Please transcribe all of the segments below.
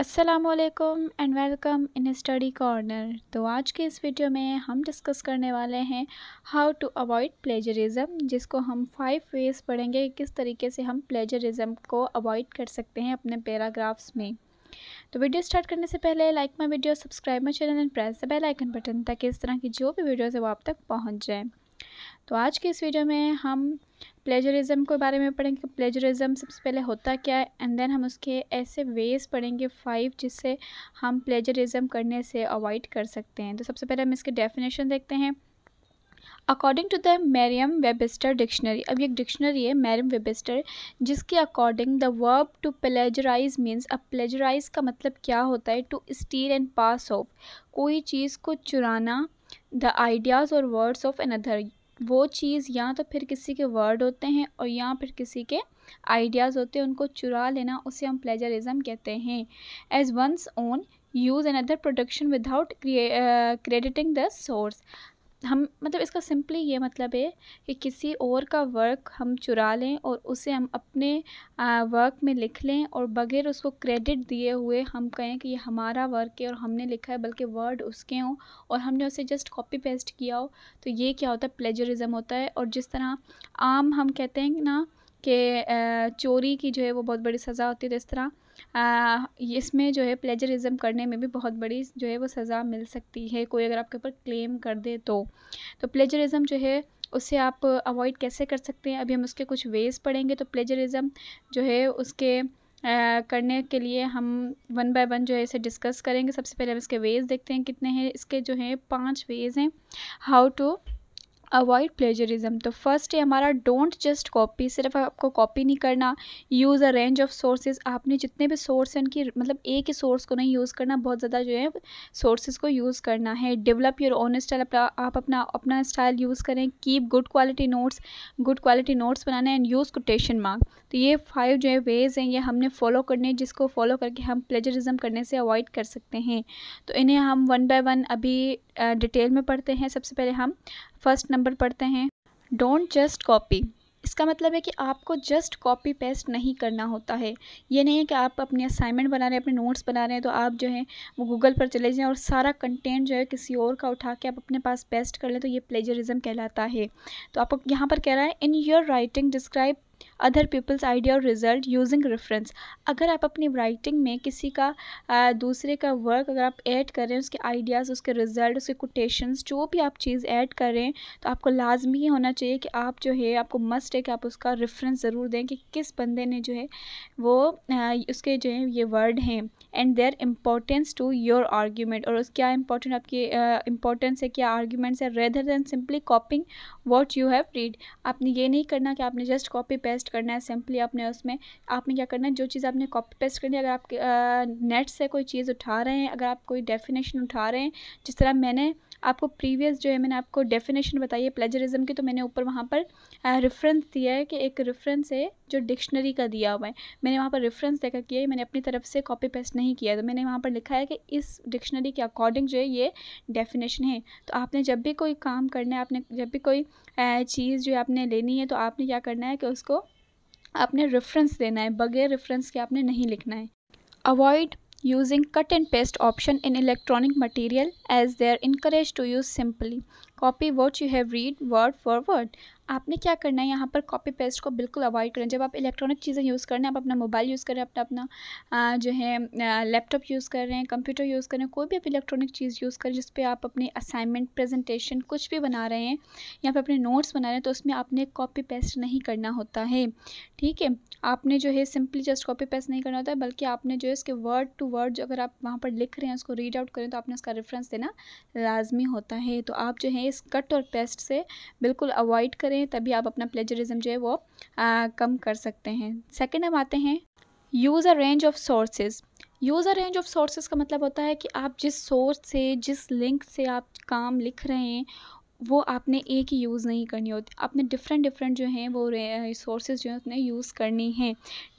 असलकम and welcome in study corner तो आज के इस वीडियो में हम डिस्कस करने वाले हैं हाउ टू अवॉइड प्लेजरिज्म जिसको हम फाइव वेज पढ़ेंगे किस तरीके से हम प्लेजरिज्म को अवॉइड कर सकते हैं अपने पैराग्राफ्स में तो वीडियो स्टार्ट करने से पहले like my video subscribe my channel and press the bell icon button ताकि इस तरह की जो भी वीडियोज़ है वो आप तक पहुँच जाएँ तो आज के इस वीडियो में हम प्लेजरिज्म के बारे में पढ़ेंगे प्लेजरिज्म सबसे पहले होता क्या है एंड देन हम उसके ऐसे वेज पढ़ेंगे फाइव जिससे हम प्लेजरिज्म करने से अवॉइड कर सकते हैं तो सबसे पहले हम इसके डेफिनेशन देखते हैं according to the Merriam Webster dictionary अब एक डिक्शनरी है मैरियम वेबस्टर जिसके according the verb to plagiarize means अब प्लेजराइज का मतलब क्या होता है to steal and pass off कोई चीज़ को चुराना द आइडियाज़ और वर्ड्स ऑफ अनदर वो चीज़ या तो फिर किसी के वर्ड होते हैं और या फिर किसी के आइडियाज़ होते हैं उनको चुरा लेना उसे हम प्लेजरिज्म कहते हैं as one's own use another production without crediting the source हम मतलब इसका सिंपली ये मतलब है कि किसी और का वर्क हम चुरा लें और उसे हम अपने वर्क में लिख लें और बगैर उसको क्रेडिट दिए हुए हम कहें कि ये हमारा वर्क है और हमने लिखा है बल्कि वर्ड उसके हों और हमने उसे जस्ट कॉपी पेस्ट किया हो तो ये क्या होता है प्लेजरिज्म होता है और जिस तरह आम हम कहते हैं ना कि चोरी की जो है वो बहुत बड़ी सज़ा होती है तो इस तरह इसमें जो है प्लेजरिज्म करने में भी बहुत बड़ी जो है वो सज़ा मिल सकती है कोई अगर आपके ऊपर क्लेम कर दे तो, तो प्लेजरिज्म जो है उससे आप अवॉइड कैसे कर सकते हैं अभी हम उसके कुछ वेज़ पढ़ेंगे तो प्लेजरिज्म जो है उसके आ, करने के लिए हम वन बाय वन जो है इसे डिस्कस करेंगे सबसे पहले हम इसके वेज़ देखते हैं कितने हैं इसके जो है पांच वेज़ हैं हाउ टू अवॉइड प्लेजरिज्म तो फर्स्ट है हमारा डोंट जस्ट कॉपी सिर्फ आपको कॉपी नहीं करना use a range of sources आपने जितने भी सोर्स हैं उनकी मतलब एक ही सोर्स को नहीं यूज़ करना बहुत ज़्यादा जो है सोर्सेज को यूज़ करना है डेवलप योर ओन स्टाइल आप अपना अपना स्टाइल यूज़ करें keep good quality notes good quality notes बनाना एंड यूज़ कोटेशन मार्क तो ये फाइव जो है वेज़ हैं ये हमने फॉलो करने जिसको फॉलो करके हम प्लेजरिज्म करने से अवॉइड कर सकते हैं तो इन्हें हम वन बाय वन अभी डिटेल में पढ़ते हैं सबसे पहले हम फर्स्ट नंबर पढ़ते हैं डोंट जस्ट कॉपी इसका मतलब है कि आपको जस्ट कॉपी पेस्ट नहीं करना होता है ये नहीं है कि आप अपने असाइनमेंट बना रहे हैं अपने नोट्स बना रहे हैं तो आप जो है वो गूगल पर चले जाएं और सारा कंटेंट जो है किसी और का उठा के आप अपने पास पेस्ट कर लें तो ये प्लेजरिज्म कहलाता है तो आपको यहाँ पर कह रहा है in your writing describe other people's idea और रिजल्ट यूजिंग रेफरेंस अगर आप अपनी राइटिंग में किसी का आ, दूसरे का वर्क अगर आप ऐड करें उसके आइडियाज़ उसके रिजल्ट उसके कोटेशंस जो भी आप चीज़ ऐड करें तो आपको लाजमी होना चाहिए कि आप जो है आपको मस्ट है कि आप उसका रेफरेंस ज़रूर दें कि किस बंदे ने जो है वो उसके जो है ये वर्ड हैं and their importance to your argument और उस क्या इम्पोर्टेंट आपकी इम्पोर्टेंस है क्या आर्ग्यूमेंट्स है rather than simply copying what you have read आपने ये नहीं करना कि आपने जस्ट कॉपी पेस्ट करना है सिंपली आपने उसमें आपने क्या करना है जो चीज़ आपने कॉपी पेस्ट करनी है अगर आप नेट से कोई चीज़ उठा रहे हैं अगर आप कोई डेफिनेशन उठा रहे हैं जिस तरह मैंने आपको प्रीवियस जो है मैंने आपको डेफिनेशन बताई है प्लेजरिज्म की तो मैंने ऊपर वहाँ पर रेफरेंस दिया है कि एक रेफरेंस है जो डिक्शनरी का दिया हुआ है मैंने वहाँ पर रेफरेंस देखा किया है मैंने अपनी तरफ से कॉपी पेस्ट नहीं किया तो मैंने वहाँ पर लिखा है कि इस डिक्शनरी के अकॉर्डिंग जो है ये डेफिनेशन है तो आपने जब भी कोई काम करना है आपने जब भी कोई चीज़ जो है आपने लेनी है तो आपने क्या करना है कि उसको आपने रेफरेंस देना है बगैर रेफरेंस के आपने नहीं लिखना है avoid using cut and paste option in electronic material as they are increase to use simply copy word you have read word for word आपने क्या करना है यहाँ पर कॉपी पेस्ट को बिल्कुल अवॉइड करना जब आप इलेक्ट्रॉनिक चीज़ें यूज़ कर रहे हैं आप अपना मोबाइल यूज़ कर रहे हैं अपना अपना जो है लैपटॉप यूज़ कर रहे हैं कंप्यूटर यूज़ कर रहे हैं कोई भी आप इलेक्ट्रॉनिक चीज़ यूज़ करें जिस पर आप अपने असाइनमेंट प्रेजेंटेशन कुछ भी बना रहे हैं या फिर अपने नोट्स बना रहे हैं तो उसमें आपने कॉपी पेस्ट नहीं करना होता है ठीक है आपने जो है सिंपली जस्ट कॉपी पेस्ट नहीं करना होता है बल्कि आपने जो है इसके वर्ड टू वर्ड जो अगर आप वहाँ पर लिख रहे हैं उसको रीड आउट करें तो आपने उसका रेफरेंस देना लाजमी होता है तो आप जो है इस कट और पेस्ट से बिल्कुल अवॉइड करें तभी आप अपना प्लेजरिज्म जो है वो आ, कम कर सकते हैं सेकेंड हम आते हैं use a range of sources use a range of sources का मतलब होता है कि आप जिस सोर्स से जिस लिंक से आप काम लिख रहे हैं वो आपने एक ही यूज़ नहीं करनी होती आपने डिफरेंट डिफरेंट जो हैं वो रिसोर्सेज जो हैं उसने यूज़ करनी हैं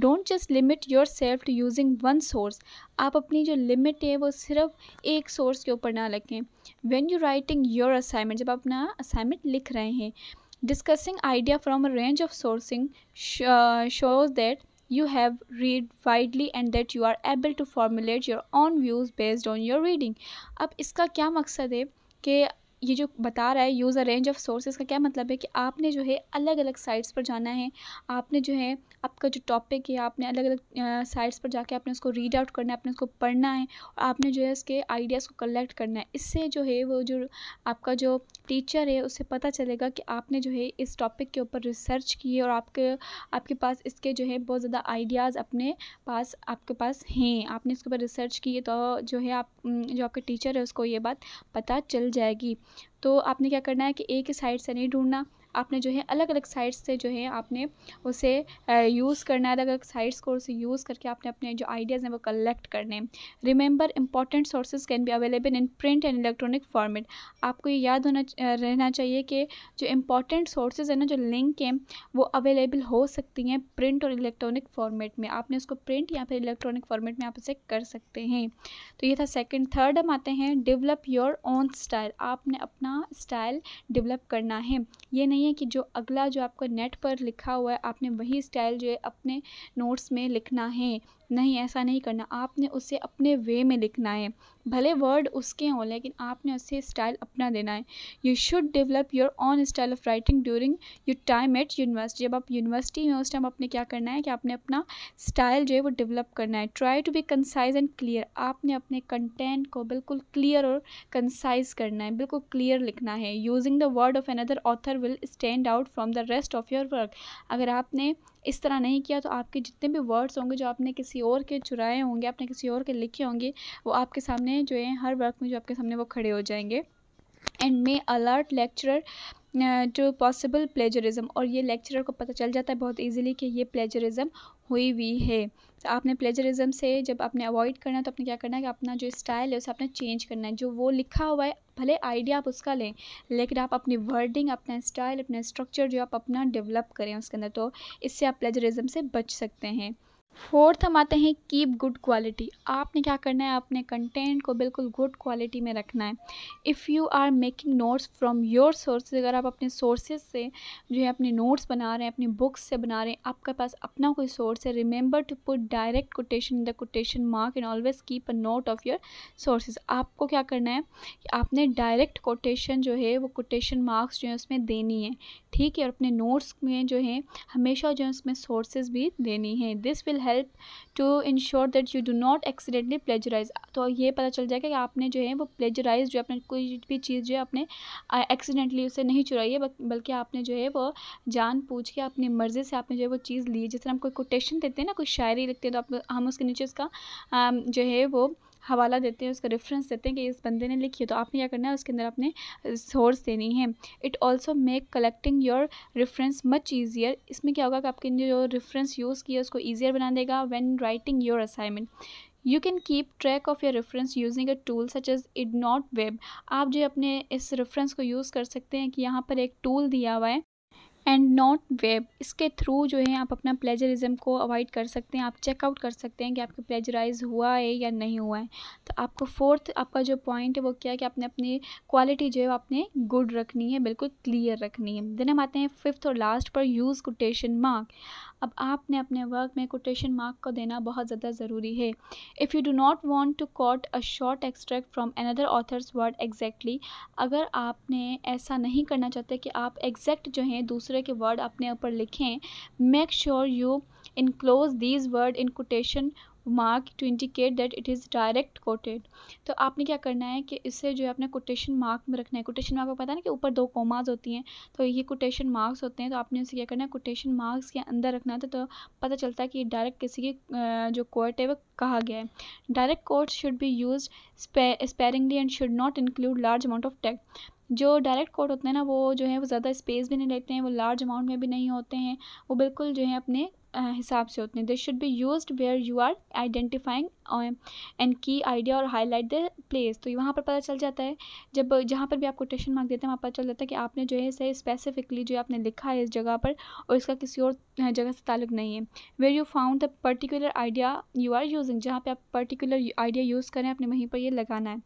don't just limit yourself to using one source आप अपनी जो लिमिट है वो सिर्फ एक सोर्स के ऊपर ना रखें when you writing your assignment जब आप अपना असाइनमेंट लिख रहे हैं discussing idea from a range of sourcing shows that you have read widely and that you are able to formulate your own views based on your reading अब इसका क्या मकसद है कि ये जो बता रहा है use a range of sources का क्या मतलब है कि आपने जो है अलग अलग साइट्स पर जाना है आपने जो है आपका जो टॉपिक है आपने अलग अलग साइट्स पर जाके आपने उसको रीड आउट करना है आपने उसको पढ़ना है और आपने जो है उसके आइडियाज़ को कलेक्ट करना है इससे जो है वो जो आपका जो टीचर है उससे पता चलेगा कि आपने जो है इस टॉपिक के ऊपर रिसर्च की है और आपके आपके पास इसके जो है बहुत ज़्यादा आइडियाज़ अपने पास आपके पास हैं आपने इसके ऊपर रिसर्च की है तो जो है आप जो आपके टीचर है उसको ये बात पता चल जाएगी तो आपने क्या करना है कि एक साइड से नहीं ढूंढना आपने जो है अलग अलग साइट्स से जो है आपने उसे यूज़ करना है अलग अलग साइट्स को उसे यूज़ करके आपने अपने जो आइडियाज़ हैं वो कलेक्ट करने remember important sources can be available in print and electronic format आपको ये याद होना रहना चाहिए कि जो इंपॉर्टेंट सोर्सेज हैं ना जो लिंक हैं वो अवेलेबल हो सकती हैं प्रिंट और इलेक्ट्रॉनिक फॉर्मेट में आपने उसको प्रिंट या फिर इलेक्ट्रॉनिक फॉर्मेट में आप उसे कर सकते हैं तो ये था सेकेंड थर्ड हम आते हैं डेवलप योर ओन स्टाइल आपने अपना स्टाइल डेवलप करना है ये नहीं नहीं है कि जो अगला जो आपका नेट पर लिखा हुआ है आपने वही स्टाइल जो है अपने नोट्स में लिखना है नहीं ऐसा नहीं करना आपने उसे अपने वे में लिखना है भले वर्ड उसके हों लेकिन आपने उसे स्टाइल अपना देना है you should develop your own style of writing during your time at university जब आप यूनिवर्सिटी में उस टाइम आपने क्या करना है कि आपने अपना स्टाइल जो है वो डेवलप करना है try to be concise and clear आपने अपने कंटेंट को बिल्कुल क्लियर और कंसाइज करना है बिल्कुल क्लियर लिखना है using the word of another author will stand out from the rest of your work अगर आपने इस तरह नहीं किया तो आपके जितने भी वर्ड्स होंगे जो आपने किसी और के चुराए होंगे आपने किसी और के लिखे होंगे वो आपके सामने जो है हर वर्क में जो आपके सामने वो खड़े हो जाएंगे एंड मे अलर्ट लेक्चरर जो पॉसिबल प्लेजरिज्म और ये लेक्चरर को पता चल जाता है बहुत इजीली कि ये प्लेजरिज्म हुई हुई है तो आपने प्लेजरिज्म से जब आपने अवॉइड करना है तो आपने क्या करना है कि अपना जो स्टाइल है उसे आपने चेंज करना है जो वो लिखा हुआ है भले आइडिया आप उसका लें लेकिन आप अपनी वर्डिंग अपना स्टाइल अपना स्ट्रक्चर जो आप अपना डेवलप करें उसके अंदर तो इससे आप प्लेजरिज्म से बच सकते हैं फोर्थ हम आते हैं कीप गुड क्वालिटी आपने क्या करना है अपने कंटेंट को बिल्कुल गुड क्वालिटी में रखना है if you are making notes from your sources अगर आप अपने सोर्सेज से जो है अपने नोट्स बना रहे हैं अपनी बुक्स से बना रहे हैं आपके पास अपना कोई सोर्स है remember to put direct quotation in the quotation mark and always keep a note of your sources आपको क्या करना है कि आपने डायरेक्ट कोटेशन जो है वो कोटेशन मार्क्स जो है उसमें देनी है ठीक है और अपने नोट्स में जो है हमेशा जो है उसमें सोर्सेज भी देनी है this will help to ensure that you do not accidentally plagiarize तो ये पता चल जाएगा कि आपने जो है वो प्लेजराइज जो अपने कोई भी चीज़ जो है आपने एक्सीडेंटली उसे नहीं चुराई है बल्कि आपने जो है वो जान पूछ के अपनी मर्ज़ी से आपने जो है वो चीज़ ली जिस तरह हम कोई कोटेशन देते हैं ना कोई शायरी लिखते हैं तो आप हम उसके नीचे उसका जो है वो हवाला देते हैं उसका रेफरेंस देते हैं कि इस बंदे ने लिखी है तो आपने क्या करना है उसके अंदर अपने सोर्स देनी है it also make collecting your reference much easier इसमें क्या होगा कि आपके जो रेफरेंस यूज़ किया उसको ईजियर बना देगा when writing your assignment you can keep track of your reference using a tool such as EndNote web आप जो अपने इस रेफरेंस को यूज़ कर सकते हैं कि यहाँ पर एक टूल दिया हुआ है एंड नॉट वेब इसके थ्रू जो है आप अपना प्लेजरिज्म को अवॉइड कर सकते हैं आप चेकआउट कर सकते हैं कि आपके प्लेजराइज हुआ है या नहीं हुआ है तो आपको फोर्थ आपका जो पॉइंट है वो क्या है कि आपने अपनी क्वालिटी जो है वो आपने गुड रखनी है बिल्कुल क्लियर रखनी है देन हम आते हैं फिफ्थ और लास्ट पर यूज़ कोटेशन मार्क अब आपने अपने वर्क में कोटेशन मार्क को देना बहुत ज़्यादा ज़रूरी है if you do not want to quote a short extract from another author's word exactly अगर आपने ऐसा नहीं करना चाहते कि आप एग्जैक्ट जो हैं दूसरे दूसरे के वर्ड अपने ऊपर लिखें make sure you enclose these word in quotation mark to indicate that it is direct quoted तो आपने क्या करना है कि इसे जो है अपने कोटेशन मार्क में रखना है कोटेशन मार्क को पता है ना कि ऊपर दो कोमाज होती हैं तो ये कोटेशन मार्क्स होते हैं तो आपने उसे क्या करना है कोटेशन मार्क्स के अंदर रखना है तो, तो पता चलता है कि डायरेक्ट किसी की जो कोर्ट है वो कहा गया है direct quote should be use sparingly and should not include large amount of text जो डायरेक्ट कोट होते हैं ना वो जो है वो ज़्यादा स्पेस भी नहीं लेते हैं वो लार्ज अमाउंट में भी नहीं होते हैं वो बिल्कुल जो है अपने हिसाब से होते हैं they should be use where you are identifying and key idea और हाई लाइट द प्लेस तो वहाँ पर पता चल जाता है जब जहाँ पर भी आप कोटेशन मार्क देते हैं वहाँ पता चल जाता है कि आपने जो है इसे स्पेसिफिकली जो आपने लिखा है इस जगह पर और इसका किसी और जगह से ताल्लुक नहीं है where you found the particular idea you are using जहाँ पर आप पर्टिकुलर आइडिया यूज़ करें अपने वहीं पर यह लगाना है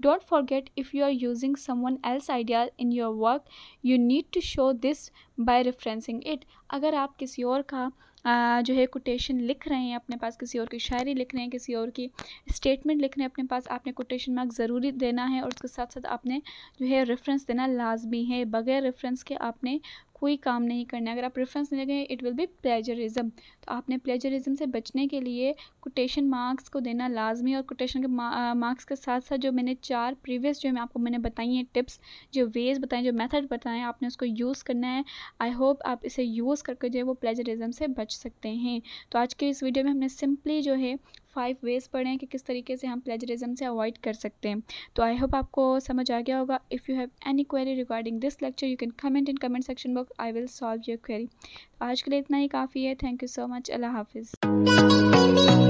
don't forget if you are using someone else idea in your work you need to show this by referencing it अगर आप किसी और का जो है कोटेशन लिख रहे हैं अपने पास किसी और की शायरी लिख रहे हैं किसी और की स्टेटमेंट लिख रहे हैं अपने पास आपने कोटेशन मार्क ज़रूरी देना है और उसके साथ साथ आपने जो है रेफरेंस देना लाजमी है बगैर रेफरेंस के आपने कोई काम नहीं करना है अगर आप प्रेफरेंस नहीं लगे इट विल बी प्लेजरिज्म तो आपने प्लेजरिज्म से बचने के लिए कोटेशन मार्क्स को देना लाजमी और कोटेशन के मार्क्स के साथ साथ जो मैंने चार प्रीवियस जो मैं आपको मैंने बताई हैं टिप्स जो वेज बताएं जो मेथड बताएं आपने उसको यूज़ करना है आई होप आप इसे यूज़ करके जो है वो प्लेजरिज्म से बच सकते हैं तो आज के इस वीडियो में हमने सिंपली जो है फाइव वेज़ पढ़े हैं कि किस तरीके से हम प्लेजरिज्म से अवॉइड कर सकते हैं तो आई होप आपको समझ आ गया होगा if you have any query regarding this lecture you can comment in comment section box I will solve your query आज के लिए इतना ही काफ़ी है थैंक यू सो मच अल्लाह हाफिज़